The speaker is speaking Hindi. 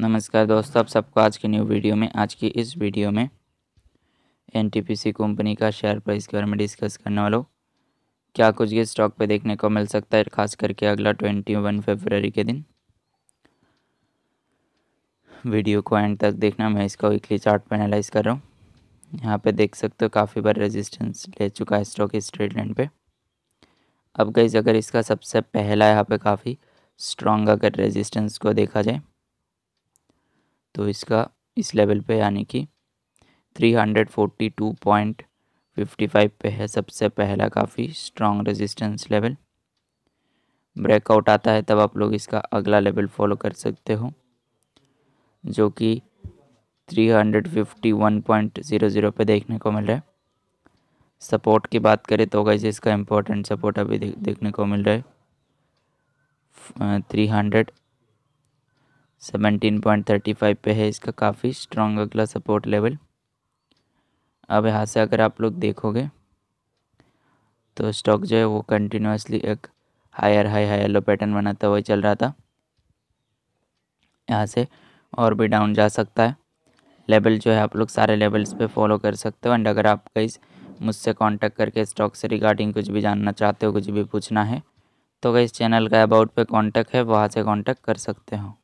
नमस्कार दोस्तों आप सबको आज की न्यू वीडियो में आज की इस वीडियो में एन कंपनी का शेयर प्राइस के बारे में डिस्कस करने वाला क्या कुछ ये स्टॉक पे देखने को मिल सकता है खास करके अगला ट्वेंटी वन फेबररी के दिन वीडियो को एंड तक देखना मैं इसका वीकली चार्ट पर एनालाइज कर रहा हूँ यहाँ पे देख सकते हो काफ़ी बार रेजिस्टेंस ले चुका है स्टॉक इस लाइन पर अब गई अगर इसका सबसे पहला यहाँ पर काफ़ी स्ट्रॉन्ग अगर रेजिस्टेंस को देखा जाए तो इसका इस लेवल पे यानी कि 342.55 पे है सबसे पहला काफ़ी स्ट्रॉन्ग रेजिस्टेंस लेवल ब्रेकआउट आता है तब आप लोग इसका अगला लेवल फॉलो कर सकते हो जो कि 351.00 पे देखने को मिल रहा है सपोर्ट की बात करें तो कैसे इसका इम्पोर्टेंट सपोर्ट अभी देखने को मिल रहा है three hundred seventeen point thirty five पे है इसका काफ़ी स्ट्रॉन्ग अगला सपोर्ट लेवल अब यहाँ से अगर आप लोग देखोगे तो स्टॉक जो है वो कंटिन्यूसली एक higher high higher low pattern बनाता हुआ चल रहा था यहाँ से और भी डाउन जा सकता है लेवल जो है आप लोग सारे लेवल्स पे फॉलो कर सकते हो एंड अगर आप कहीं मुझसे कांटेक्ट करके स्टॉक से रिगार्डिंग कुछ भी जानना चाहते हो कुछ भी पूछना है तो कहीं चैनल का अबाउट पे कांटेक्ट है वहाँ से कांटेक्ट कर सकते हो